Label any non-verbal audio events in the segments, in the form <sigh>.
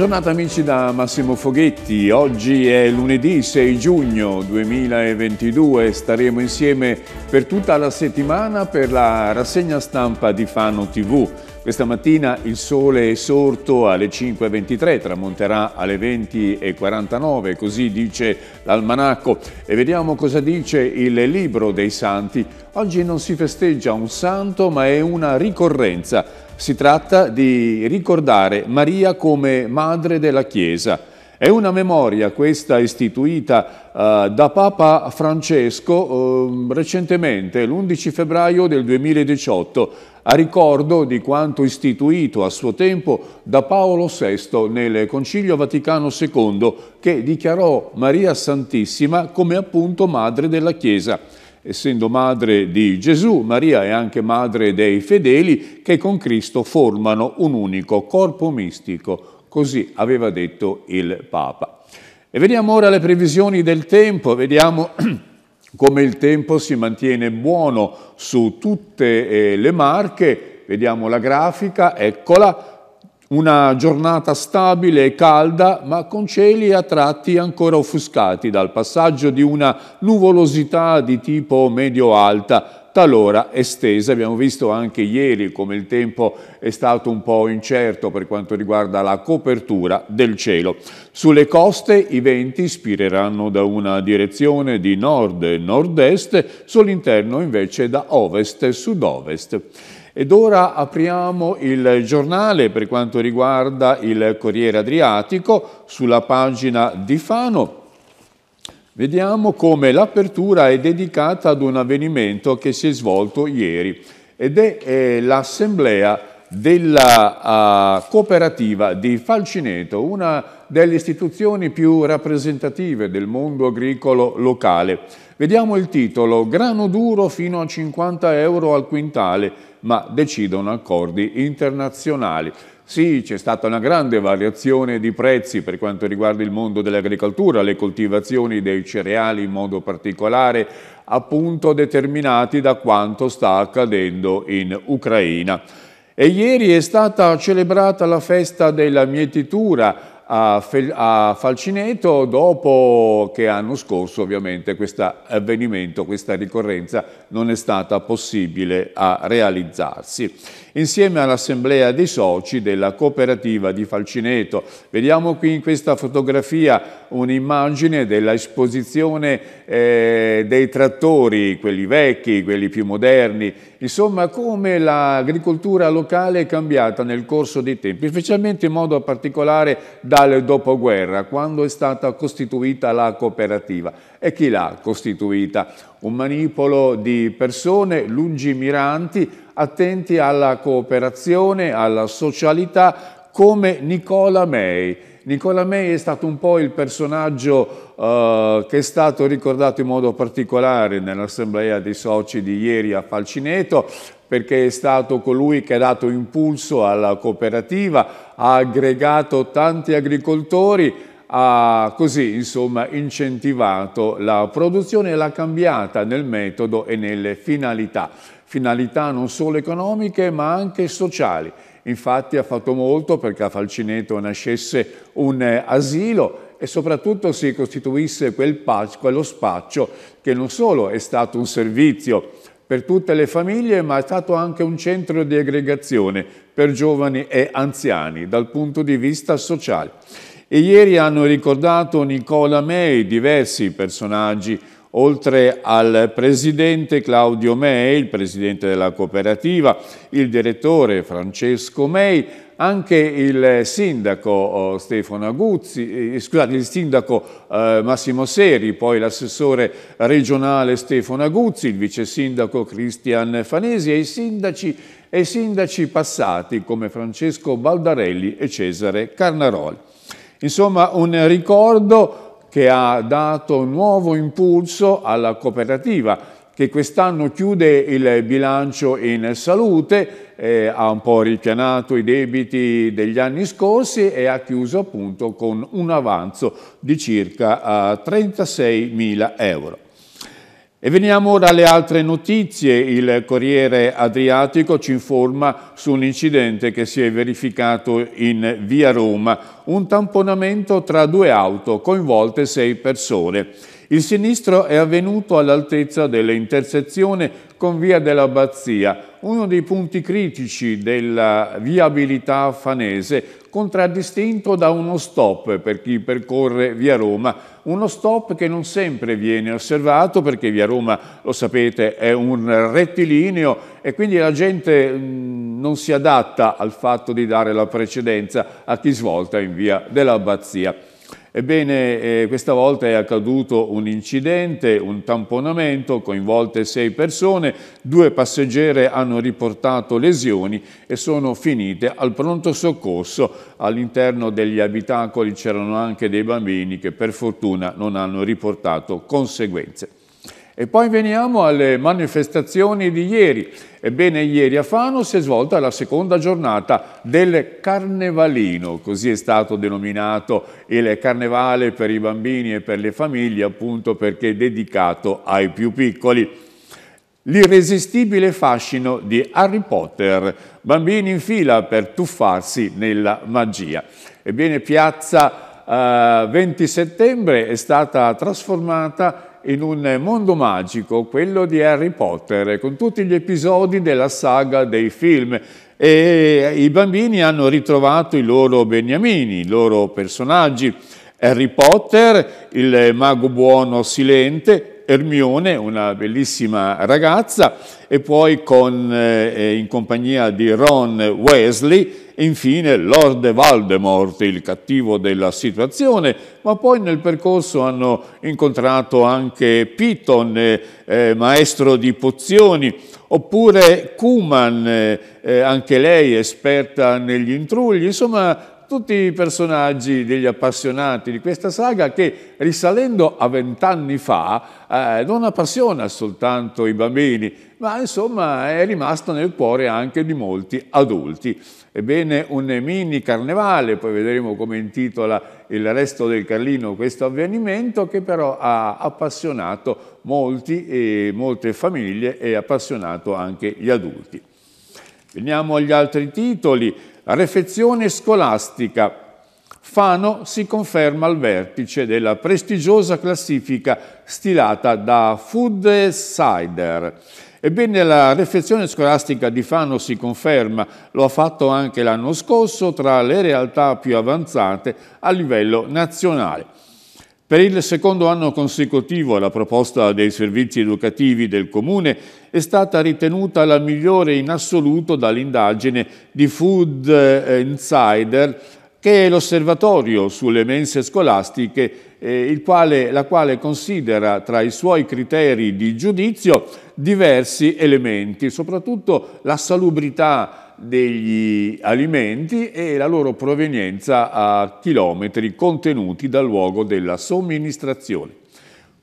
giornata amici da Massimo Foghetti, oggi è lunedì 6 giugno 2022, staremo insieme per tutta la settimana per la rassegna stampa di Fano TV. Questa mattina il sole è sorto alle 5.23, tramonterà alle 20.49, così dice l'almanacco. E vediamo cosa dice il libro dei santi. Oggi non si festeggia un santo ma è una ricorrenza si tratta di ricordare Maria come madre della Chiesa. È una memoria questa istituita eh, da Papa Francesco eh, recentemente, l'11 febbraio del 2018, a ricordo di quanto istituito a suo tempo da Paolo VI nel Concilio Vaticano II, che dichiarò Maria Santissima come appunto madre della Chiesa essendo madre di Gesù, Maria è anche madre dei fedeli che con Cristo formano un unico corpo mistico, così aveva detto il Papa. E vediamo ora le previsioni del tempo, vediamo <clears throat> come il tempo si mantiene buono su tutte eh, le marche, vediamo la grafica, eccola, una giornata stabile e calda, ma con cieli a tratti ancora offuscati dal passaggio di una nuvolosità di tipo medio-alta, talora estesa. Abbiamo visto anche ieri come il tempo è stato un po' incerto per quanto riguarda la copertura del cielo. Sulle coste i venti spireranno da una direzione di nord e nord-est, sull'interno invece da ovest e sud-ovest. Ed ora apriamo il giornale per quanto riguarda il Corriere Adriatico sulla pagina di Fano. Vediamo come l'apertura è dedicata ad un avvenimento che si è svolto ieri ed è, è l'assemblea della uh, cooperativa di Falcineto, una delle istituzioni più rappresentative del mondo agricolo locale. Vediamo il titolo, grano duro fino a 50 euro al quintale, ma decidono accordi internazionali. Sì, c'è stata una grande variazione di prezzi per quanto riguarda il mondo dell'agricoltura, le coltivazioni dei cereali in modo particolare, appunto determinati da quanto sta accadendo in Ucraina. E ieri è stata celebrata la festa della mietitura, a, Falcineto dopo che l'anno scorso ovviamente questo avvenimento, questa ricorrenza non è stata possibile a realizzarsi insieme all'assemblea dei soci della cooperativa di Falcineto. Vediamo qui in questa fotografia un'immagine dell'esposizione eh, dei trattori, quelli vecchi, quelli più moderni, insomma come l'agricoltura locale è cambiata nel corso dei tempi, specialmente in modo particolare dal dopoguerra, quando è stata costituita la cooperativa. E chi l'ha costituita? Un manipolo di persone lungimiranti attenti alla cooperazione, alla socialità, come Nicola May. Nicola May è stato un po' il personaggio eh, che è stato ricordato in modo particolare nell'assemblea dei soci di ieri a Falcineto, perché è stato colui che ha dato impulso alla cooperativa, ha aggregato tanti agricoltori, ha così insomma incentivato la produzione e l'ha cambiata nel metodo e nelle finalità finalità non solo economiche ma anche sociali. Infatti ha fatto molto perché a Falcineto nascesse un eh, asilo e soprattutto si costituisse quel pac, quello spaccio che non solo è stato un servizio per tutte le famiglie, ma è stato anche un centro di aggregazione per giovani e anziani dal punto di vista sociale. E ieri hanno ricordato Nicola May diversi personaggi oltre al presidente Claudio Mei, il presidente della cooperativa, il direttore Francesco Mei, anche il sindaco oh, Stefano Aguzzi, eh, scusate, il sindaco eh, Massimo Seri, poi l'assessore regionale Stefano Aguzzi, il vice sindaco Cristian Fanesi e i sindaci e sindaci passati come Francesco Baldarelli e Cesare Carnaroli. Insomma, un ricordo che ha dato nuovo impulso alla cooperativa che quest'anno chiude il bilancio in salute, eh, ha un po' ripianato i debiti degli anni scorsi e ha chiuso appunto con un avanzo di circa eh, 36 mila euro. E veniamo ora alle altre notizie. Il Corriere Adriatico ci informa su un incidente che si è verificato in via Roma, un tamponamento tra due auto, coinvolte sei persone. Il sinistro è avvenuto all'altezza dell'intersezione con via dell'Abbazia, uno dei punti critici della viabilità fanese, contraddistinto da uno stop per chi percorre via Roma, uno stop che non sempre viene osservato perché via Roma, lo sapete, è un rettilineo e quindi la gente mm, non si adatta al fatto di dare la precedenza a chi svolta in via dell'Abbazia. Ebbene, eh, questa volta è accaduto un incidente, un tamponamento, coinvolte sei persone, due passeggere hanno riportato lesioni e sono finite al pronto soccorso. All'interno degli abitacoli c'erano anche dei bambini che per fortuna non hanno riportato conseguenze. E poi veniamo alle manifestazioni di ieri. Ebbene, ieri a Fano si è svolta la seconda giornata del Carnevalino, così è stato denominato il carnevale per i bambini e per le famiglie, appunto perché è dedicato ai più piccoli l'irresistibile fascino di Harry Potter, bambini in fila per tuffarsi nella magia. Ebbene, piazza eh, 20 settembre è stata trasformata in un mondo magico, quello di Harry Potter, con tutti gli episodi della saga dei film. E i bambini hanno ritrovato i loro beniamini, i loro personaggi. Harry Potter, il mago buono silente, Ermione, una bellissima ragazza, e poi con, eh, in compagnia di Ron Wesley, infine Lord Valdemort, il cattivo della situazione, ma poi nel percorso hanno incontrato anche Piton, eh, eh maestro di pozioni, oppure Kuman, eh, eh, anche lei esperta negli intrugli, insomma tutti i personaggi degli appassionati di questa saga che risalendo a vent'anni fa eh, non appassiona soltanto i bambini, ma insomma è rimasto nel cuore anche di molti adulti. Ebbene, un mini carnevale, poi vedremo come intitola il resto del Carlino questo avvenimento, che però ha appassionato molti e molte famiglie e appassionato anche gli adulti. Veniamo agli altri titoli. Refezione scolastica. Fano si conferma al vertice della prestigiosa classifica stilata da Food Sider. Ebbene, la refezione scolastica di Fano si conferma, lo ha fatto anche l'anno scorso, tra le realtà più avanzate a livello nazionale. Per il secondo anno consecutivo la proposta dei servizi educativi del Comune è stata ritenuta la migliore in assoluto dall'indagine di Food Insider che è l'osservatorio sulle mense scolastiche, eh, quale, la quale considera tra i suoi criteri di giudizio diversi elementi, soprattutto la salubrità degli alimenti e la loro provenienza a chilometri contenuti dal luogo della somministrazione.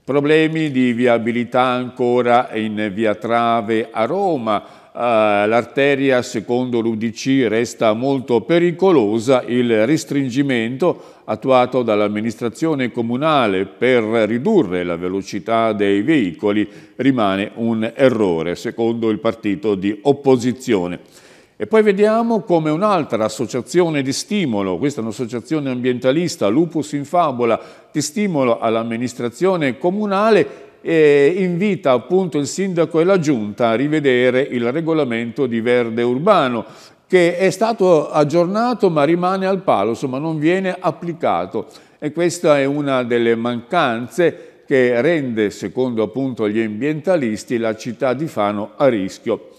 Problemi di viabilità ancora in via Trave a Roma, eh, l'arteria secondo l'UDC resta molto pericolosa, il restringimento attuato dall'amministrazione comunale per ridurre la velocità dei veicoli rimane un errore, secondo il partito di opposizione. E poi vediamo come un'altra associazione di stimolo, questa è un'associazione ambientalista, Lupus in Fabola, di stimolo all'amministrazione comunale, eh, invita appunto il sindaco e la giunta a rivedere il regolamento di verde urbano che è stato aggiornato ma rimane al palo, insomma non viene applicato e questa è una delle mancanze che rende, secondo appunto gli ambientalisti, la città di Fano a rischio.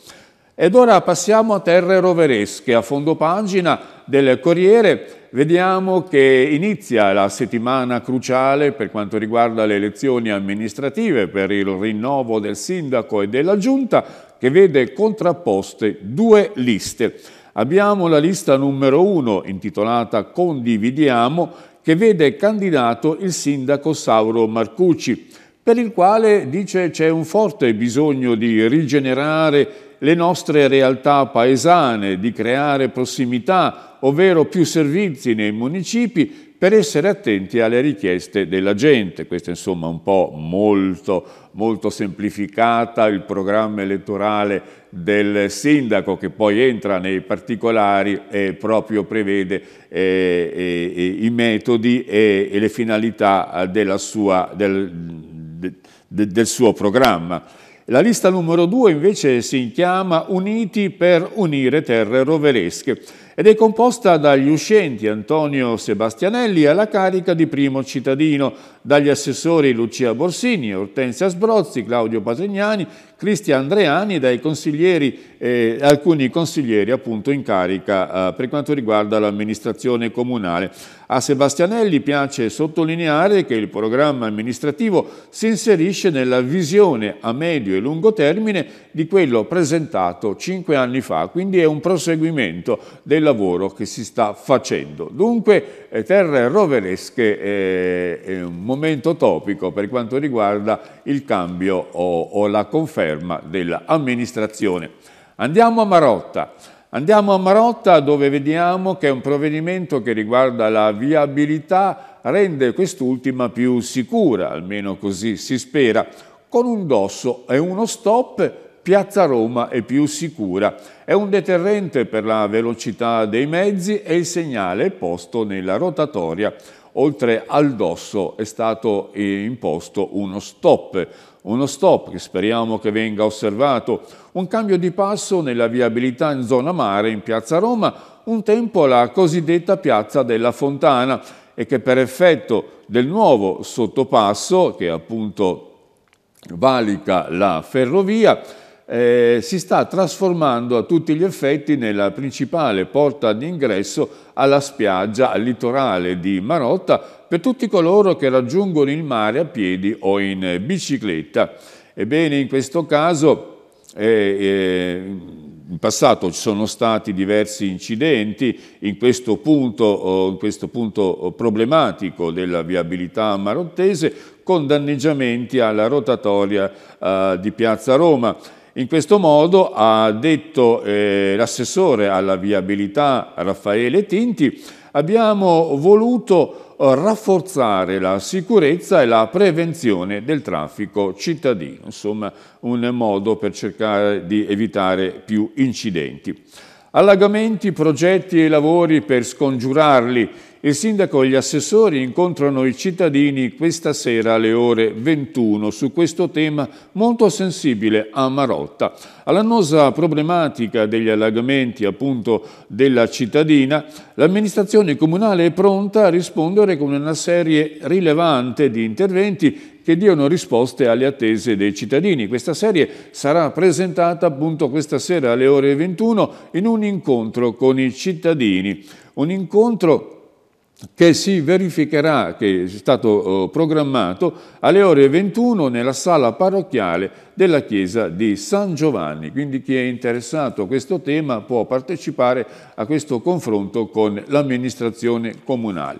Ed ora passiamo a terre roveresche, a fondo pagina del Corriere. Vediamo che inizia la settimana cruciale per quanto riguarda le elezioni amministrative per il rinnovo del sindaco e della giunta che vede contrapposte due liste. Abbiamo la lista numero uno intitolata Condividiamo che vede candidato il sindaco Sauro Marcucci per il quale dice c'è un forte bisogno di rigenerare le nostre realtà paesane, di creare prossimità, ovvero più servizi nei municipi per essere attenti alle richieste della gente. Questo è insomma un po' molto, molto semplificata il programma elettorale del sindaco che poi entra nei particolari e proprio prevede eh, eh, eh i metodi e, e le finalità eh, della sua, del, de, del suo programma. La lista numero due invece si chiama Uniti per unire terre roveresche ed è composta dagli uscenti Antonio Sebastianelli alla carica di primo cittadino, dagli assessori Lucia Borsini, Ortensia Sbrozzi, Claudio Patrignani, Cristian Andreani e dai consiglieri, eh, alcuni consiglieri appunto in carica eh, per quanto riguarda l'amministrazione comunale. A Sebastianelli piace sottolineare che il programma amministrativo si inserisce nella visione a medio e lungo termine di quello presentato cinque anni fa, quindi è un proseguimento della lavoro che si sta facendo. Dunque eh, terre roveresche eh, è un momento topico per quanto riguarda il cambio o, o la conferma dell'amministrazione. Andiamo a Marotta. Andiamo a Marotta dove vediamo che un provvedimento che riguarda la viabilità rende quest'ultima più sicura, almeno così si spera, con un dosso e uno stop Piazza Roma è più sicura. È un deterrente per la velocità dei mezzi e il segnale è posto nella rotatoria. Oltre al dosso è stato eh, imposto uno stop, uno stop che speriamo che venga osservato, un cambio di passo nella viabilità in zona mare in Piazza Roma, un tempo la cosiddetta Piazza della Fontana e che per effetto del nuovo sottopasso che appunto valica la ferrovia eh, si sta trasformando a tutti gli effetti nella principale porta d'ingresso alla spiaggia, al litorale di Marotta per tutti coloro che raggiungono il mare a piedi o in bicicletta. Ebbene, in questo caso eh, eh, in passato ci sono stati diversi incidenti in questo, punto, oh, in questo punto, oh, problematico della viabilità marottese con danneggiamenti alla rotatoria eh, di Piazza Roma. In questo modo ha detto eh, l'assessore alla viabilità Raffaele Tinti, abbiamo voluto eh, rafforzare la sicurezza e la prevenzione del traffico cittadino, insomma un modo per cercare di evitare più incidenti. Allagamenti, progetti e lavori per scongiurarli il sindaco e gli assessori incontrano i cittadini questa sera alle ore 21 su questo tema molto sensibile a Marotta. All'annosa problematica degli allagamenti appunto della cittadina, l'amministrazione comunale è pronta a rispondere con una serie rilevante di interventi che diano risposte alle attese dei cittadini. Questa serie sarà presentata appunto questa sera alle ore 21 in un incontro con i cittadini. Un incontro che si verificherà, che è stato eh, programmato, alle ore 21 nella sala parrocchiale della chiesa di San Giovanni. Quindi chi è interessato a questo tema può partecipare a questo confronto con l'amministrazione comunale.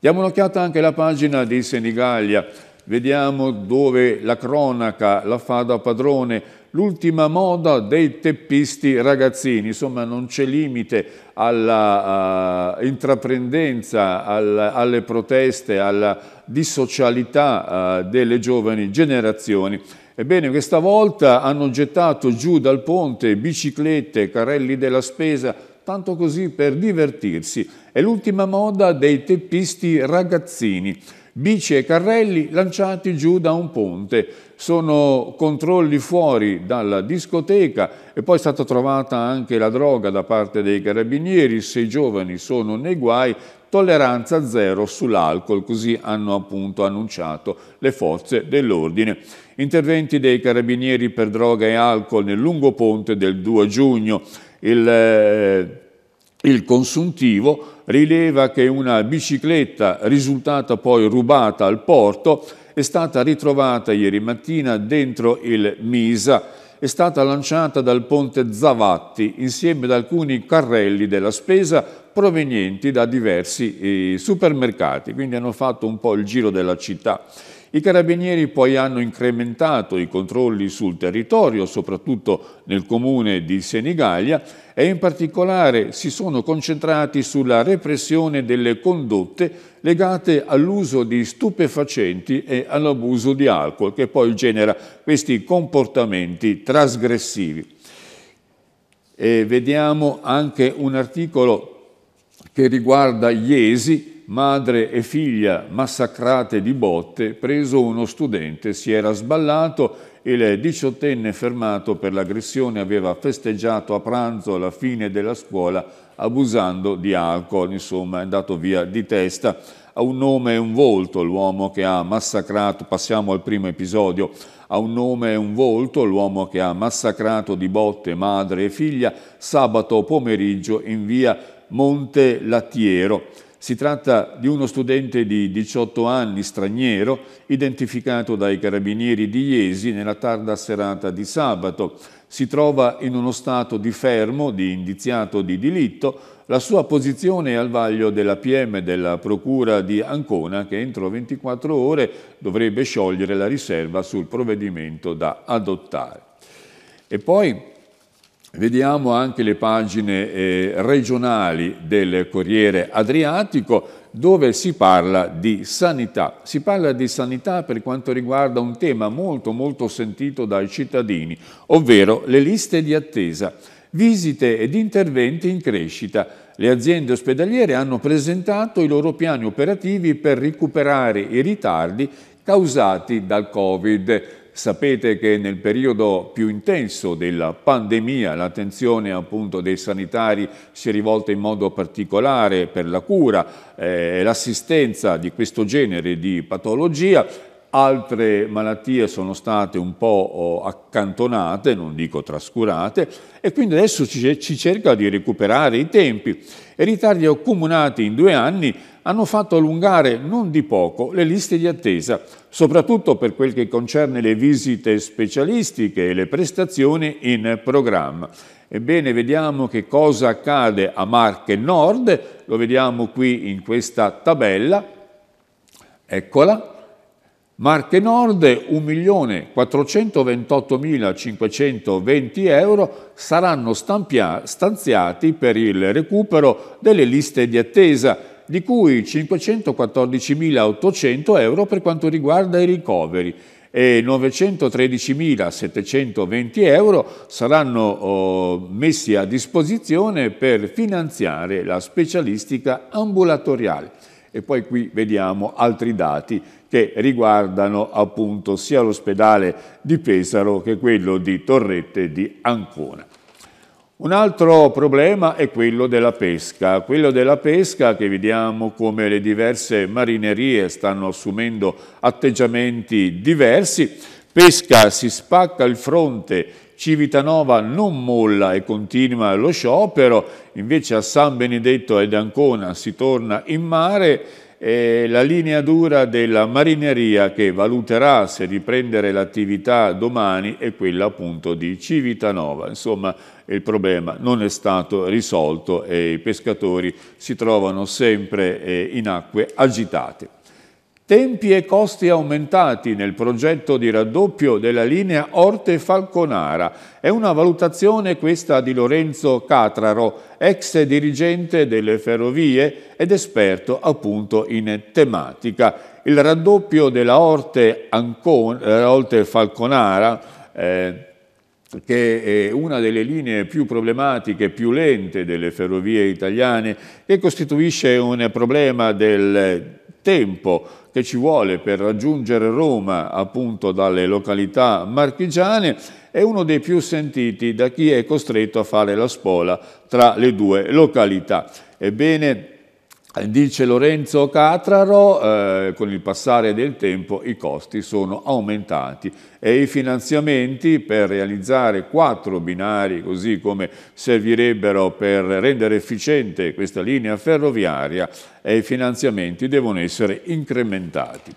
Diamo un'occhiata anche alla pagina di Senigallia, vediamo dove la cronaca la fa da padrone l'ultima moda dei teppisti ragazzini, insomma non c'è limite all'intraprendenza, uh, eh, intraprendenza, alle proteste, alla dissocialità uh, eh, delle giovani generazioni. Ebbene, questa volta hanno gettato giù dal ponte biciclette, carrelli della spesa, tanto così per divertirsi. È l'ultima moda dei teppisti ragazzini bici e carrelli lanciati giù da un ponte. Sono controlli fuori dalla discoteca e poi è stata trovata anche la droga da parte dei carabinieri, Se i giovani sono nei guai, tolleranza zero sull'alcol, così hanno appunto annunciato le forze dell'ordine. Interventi dei carabinieri per droga e alcol nel lungo ponte del 2 giugno. Il eh, il consuntivo rileva che una bicicletta risultata poi rubata al porto è stata ritrovata ieri mattina dentro il Misa, è stata lanciata dal ponte Zavatti insieme ad alcuni carrelli della spesa provenienti da diversi eh, supermercati, quindi hanno fatto un po' il giro della città. I carabinieri poi hanno incrementato i controlli sul territorio, soprattutto nel comune di Senigallia, e in particolare si sono concentrati sulla repressione delle condotte legate all'uso di stupefacenti e all'abuso di alcol, che poi genera questi comportamenti trasgressivi. E vediamo anche un articolo che riguarda Iesi, madre e figlia massacrate di botte, preso uno studente, si era sballato, il diciottenne fermato per l'aggressione aveva festeggiato a pranzo la fine della scuola abusando di alcol, insomma è andato via di testa. Ha un nome e un volto l'uomo che ha massacrato, passiamo al primo episodio, ha un nome e un volto l'uomo che ha massacrato di botte madre e figlia sabato pomeriggio in via Monte Lattiero. Si tratta di uno studente di 18 anni straniero identificato dai carabinieri di Iesi nella tarda serata di sabato. Si trova in uno stato di fermo, di indiziato di delitto. La sua posizione è al vaglio della PM della Procura di Ancona che entro 24 ore dovrebbe sciogliere la riserva sul provvedimento da adottare. E poi Vediamo anche le pagine eh, regionali del Corriere Adriatico dove si parla di sanità. Si parla di sanità per quanto riguarda un tema molto molto sentito dai cittadini, ovvero le liste di attesa, visite ed interventi in crescita. Le aziende ospedaliere hanno presentato i loro piani operativi per recuperare i ritardi causati dal Covid. Sapete che nel periodo più intenso della pandemia l'attenzione appunto dei sanitari si è rivolta in modo particolare per la cura eh, e eh, l'assistenza di questo genere di patologia altre malattie sono state un po' oh, accantonate, non dico trascurate, e quindi adesso ci cerca di recuperare i tempi. I ritardi accumulati in due anni hanno fatto allungare non di poco le liste di attesa, soprattutto per quel che concerne le visite specialistiche e le prestazioni in programma. Ebbene, vediamo che cosa accade a Marche Nord, lo vediamo qui in questa tabella, eccola, Marche Nord 1.428.520 euro saranno stanziati per il recupero delle liste di attesa di cui 514.800 euro per quanto riguarda i ricoveri e 913.720 euro saranno oh, messi a disposizione per finanziare la specialistica ambulatoriale. E poi qui vediamo altri dati che riguardano appunto sia l'ospedale di Pesaro che quello di Torrette di Ancona. Un altro problema è quello della pesca, quello della pesca che vediamo come le diverse marinerie stanno assumendo atteggiamenti diversi, pesca si spacca il fronte, Civitanova non molla e continua lo sciopero, invece a San Benedetto ed Ancona si torna in mare, eh, la linea dura della marineria che valuterà se riprendere l'attività domani è quella appunto di Civitanova. Insomma, il problema non è stato risolto e i pescatori si trovano sempre eh, in acque agitate. Tempi e costi aumentati nel progetto di raddoppio della linea Orte-Falconara. È una valutazione questa di Lorenzo Catraro, ex dirigente delle ferrovie ed esperto appunto in tematica. Il raddoppio della Orte-Falconara eh, eh, che è una delle linee più problematiche, più lente delle ferrovie italiane, che costituisce un problema del tempo che ci vuole per raggiungere Roma appunto dalle località marchigiane è uno dei più sentiti da chi è costretto a fare la spola tra le due località. Ebbene, Dice Lorenzo Catraro, eh, con il passare del tempo i costi sono aumentati e i finanziamenti per realizzare quattro binari, così come servirebbero per rendere efficiente questa linea ferroviaria, e i finanziamenti devono essere incrementati.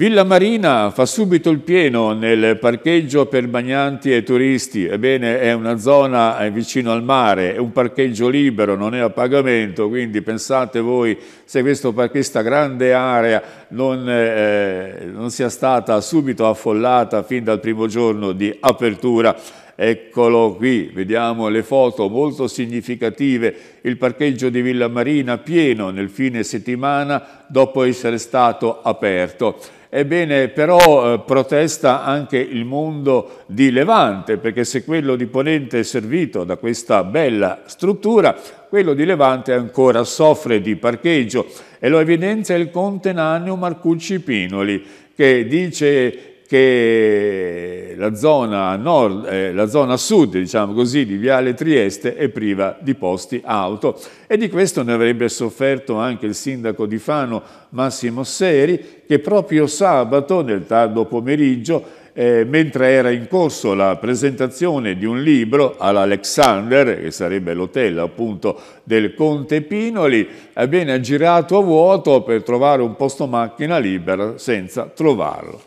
Villa Marina fa subito il pieno nel parcheggio per bagnanti e turisti, ebbene è una zona eh, vicino al mare, è un parcheggio libero, non è a pagamento, quindi pensate voi se questo, questa grande area non, eh, eh, non sia stata subito affollata fin dal primo giorno di apertura Eccolo qui, vediamo le foto molto significative, il parcheggio di Villa Marina pieno nel fine settimana dopo essere stato aperto. Ebbene, però eh, protesta anche il mondo di Levante, perché se quello di Ponente è servito da questa bella struttura, quello di Levante ancora soffre di parcheggio e lo evidenzia il conte Nanneo Marcucci Pinoli, che dice che la zona, nord, eh, la zona sud, diciamo così, di Viale Trieste è priva di posti auto e di questo ne avrebbe sofferto anche il sindaco di Fano Massimo Seri che proprio sabato nel tardo pomeriggio eh, mentre era in corso la presentazione di un libro all'Alexander, che sarebbe l'hotel appunto del Conte Pinoli, ebbene ha girato a vuoto per trovare un posto macchina libera senza trovarlo.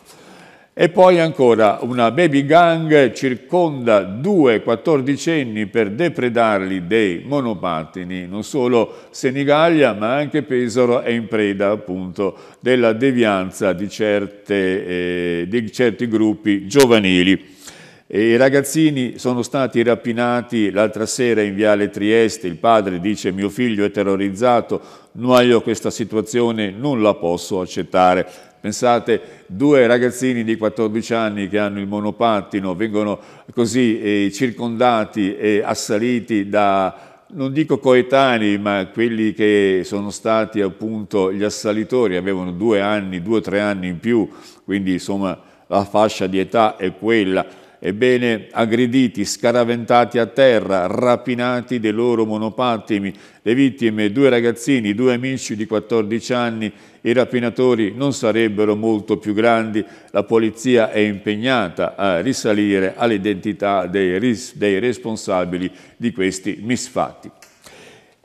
E poi ancora, una baby gang circonda due quattordicenni per depredarli dei monopattini. Non solo Senigallia, ma anche Pesaro è in preda appunto della devianza di, certe, eh, di certi gruppi giovanili. E I ragazzini sono stati rapinati l'altra sera in Viale Trieste. Il padre dice mio figlio è terrorizzato, no, questa situazione non la posso accettare. Pensate, due ragazzini di 14 anni che hanno il monopattino vengono così eh, circondati e assaliti da, non dico coetanei, ma quelli che sono stati appunto gli assalitori, avevano due anni, due o tre anni in più, quindi insomma la fascia di età è quella ebbene aggrediti, scaraventati a terra, rapinati dei loro monopattini, le vittime due ragazzini, due amici di 14 anni, i rapinatori non sarebbero molto più grandi, la polizia è impegnata a risalire all'identità dei, dei responsabili di questi misfatti.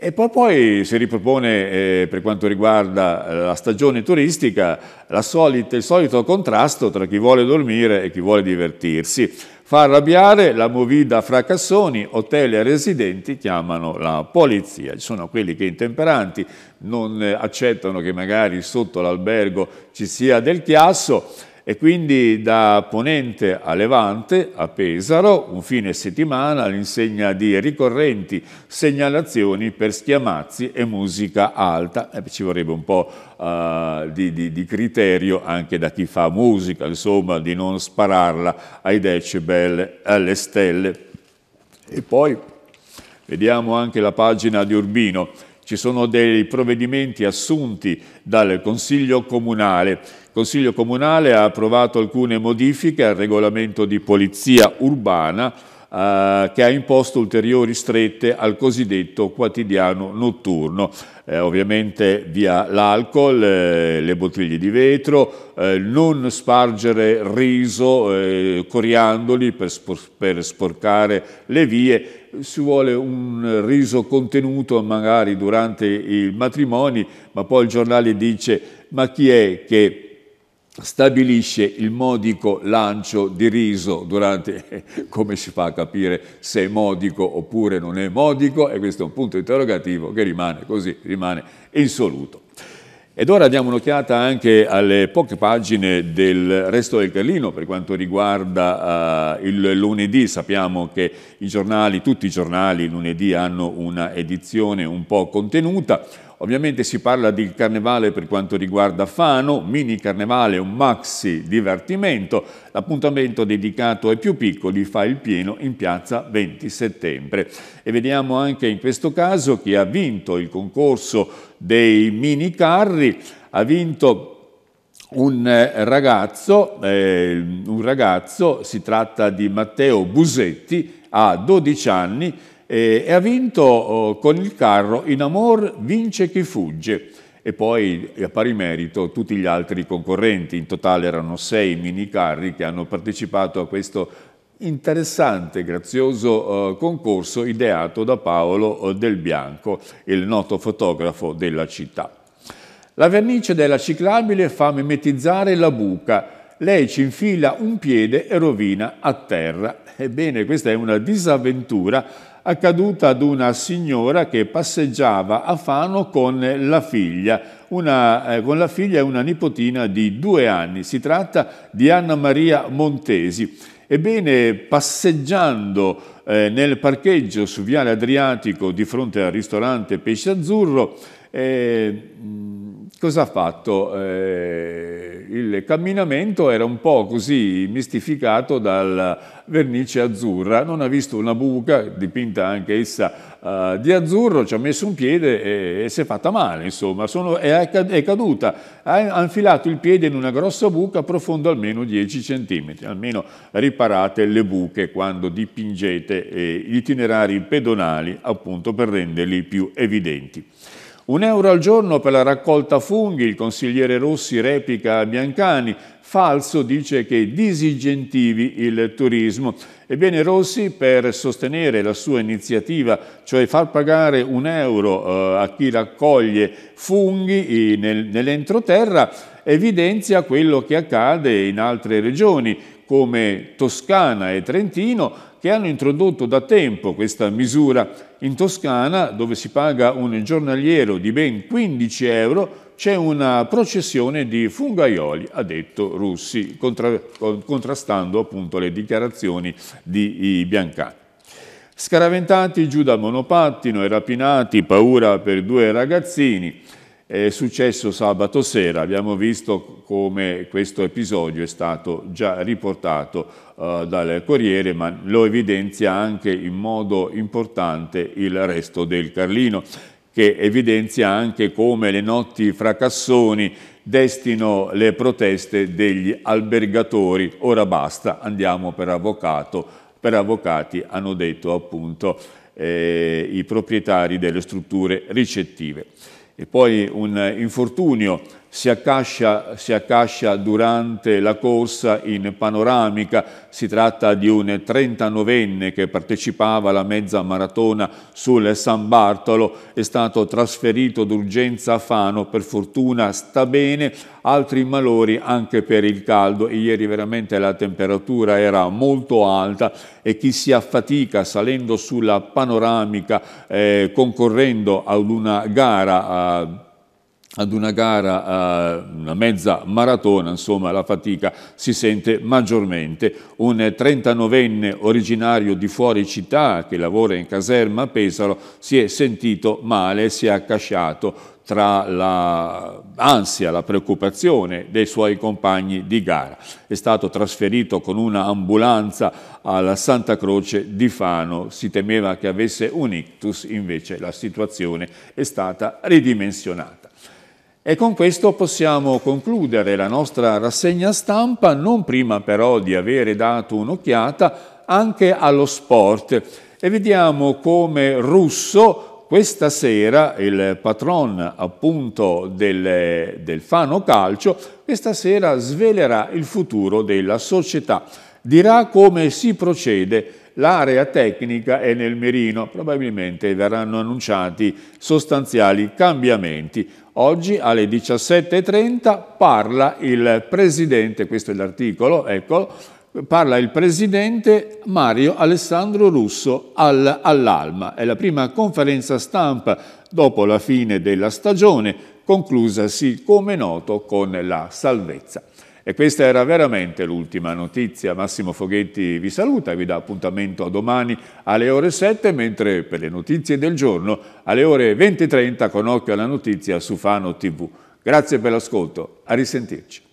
E poi, poi si ripropone eh, per quanto riguarda eh, la stagione turistica la solita, il solito contrasto tra chi vuole dormire e chi vuole divertirsi. Fa arrabbiare la movida fra cassoni, hotel e residenti chiamano la polizia. Ci sono quelli che intemperanti non eh, accettano che magari sotto l'albergo ci sia del chiasso e quindi da Ponente a Levante, a Pesaro, un fine settimana all'insegna di ricorrenti segnalazioni per schiamazzi e musica alta. Eh, ci vorrebbe un po' eh, di, di, di, criterio anche da chi fa musica, insomma, di non spararla ai decibel, alle stelle. E poi vediamo anche la pagina di Urbino. Ci sono dei provvedimenti assunti dal Consiglio Comunale. Il Consiglio Comunale ha approvato alcune modifiche al regolamento di polizia urbana eh, che ha imposto ulteriori strette al cosiddetto quotidiano notturno. Eh, ovviamente via l'alcol, eh, le bottiglie di vetro, eh, non spargere riso, eh, coriandoli per, spor per, sporcare le vie si vuole un riso contenuto magari durante i matrimoni, ma poi il giornale dice ma chi è che stabilisce il modico lancio di riso durante, <laughs> come si fa a capire se è modico oppure non è modico, e questo è un punto interrogativo che rimane così, rimane insoluto. Ed ora diamo un'occhiata anche alle poche pagine del resto del Carlino per quanto riguarda uh, il lunedì. Sappiamo che i giornali, tutti i giornali lunedì hanno una edizione un po' contenuta. Ovviamente si parla di carnevale per quanto riguarda Fano, mini carnevale, un maxi divertimento. L'appuntamento dedicato ai più piccoli fa il pieno in piazza 20 settembre. E vediamo anche in questo caso chi ha vinto il concorso dei mini carri, ha vinto un eh, ragazzo, eh, un ragazzo, si tratta di Matteo Busetti, ha 12 anni eh, e ha vinto oh, con il carro In Amor vince chi fugge e poi eh, a pari merito tutti gli altri concorrenti, in totale erano sei mini carri che hanno partecipato a questo interessante, grazioso eh, concorso ideato da Paolo eh, Del Bianco, il noto fotografo della città. La vernice della ciclabile fa mimetizzare la buca, lei ci infila un piede e rovina a terra. Ebbene, questa è una disavventura accaduta ad una signora che passeggiava a Fano con la figlia, una, eh, con la figlia e una nipotina di due anni. Si tratta di Anna Maria Montesi Ebbene, passeggiando eh, nel parcheggio su Viale Adriatico di fronte al ristorante Pesce Azzurro, eh, cosa ha fatto? Eh, il camminamento era un po' così mistificato dalla vernice azzurra, non ha visto una buca dipinta anche essa eh, di azzurro, ci ha messo un piede e, e si è fatta male, insomma, Sono, è, è, caduta, ha infilato il piede in una grossa buca profonda almeno 10 cm, almeno riparate le buche quando dipingete eh, gli itinerari pedonali appunto per renderli più evidenti. Un euro al giorno per la raccolta funghi, il consigliere Rossi replica a Biancani. Falso dice che disingentivi il turismo. Ebbene Rossi per sostenere la sua iniziativa, cioè far pagare un euro eh, a chi raccoglie funghi nel, nell'entroterra, evidenzia quello che accade in altre regioni, come Toscana e Trentino che hanno introdotto da tempo questa misura. In Toscana, dove si paga un giornaliero di ben 15 euro, c'è una processione di fungaioli, ha detto Russi, contra contrastando appunto le dichiarazioni di Biancani. Scaraventati giù dal monopattino e rapinati, paura per due ragazzini, è successo sabato sera, abbiamo visto come questo episodio è stato già riportato eh, dal Corriere, ma lo evidenzia anche in modo importante il resto del Carlino, che evidenzia anche come le notti fracassoni destino le proteste degli albergatori. Ora basta, andiamo per avvocato. Per avvocati hanno detto appunto eh, i proprietari delle strutture ricettive e poi un infortunio si accascia, si accascia, durante la corsa in panoramica. Si tratta di un 39enne che partecipava alla mezza maratona sul San Bartolo, è stato trasferito d'urgenza a Fano, per fortuna sta bene, altri malori anche per il caldo. Ieri veramente la temperatura era molto alta e chi si affatica salendo sulla panoramica, eh, concorrendo ad una gara eh, ad una gara, una mezza maratona, insomma la fatica si sente maggiormente. Un 39enne originario di fuori città che lavora in caserma a Pesaro si è sentito male, si è accasciato tra l'ansia, la, la preoccupazione dei suoi compagni di gara. È stato trasferito con un'ambulanza alla Santa Croce di Fano, si temeva che avesse un ictus, invece la situazione è stata ridimensionata. E con questo possiamo concludere la nostra rassegna stampa, non prima però di avere dato un'occhiata anche allo sport. E vediamo come Russo questa sera, il patron appunto del, del Fano Calcio, questa sera svelerà il futuro della società. Dirà come si procede L'area tecnica è nel mirino, probabilmente verranno annunciati sostanziali cambiamenti. Oggi alle 17.30 parla il Presidente, questo è l'articolo, eccolo, parla il presidente Mario Alessandro Russo all'Alma. È la prima conferenza stampa dopo la fine della stagione, conclusasi come noto con la salvezza. E questa era veramente l'ultima notizia. Massimo Foghetti vi saluta e vi dà appuntamento a domani alle ore 7, mentre per le notizie del giorno alle ore 20.30 con occhio alla notizia su Fano TV. Grazie per l'ascolto, a risentirci.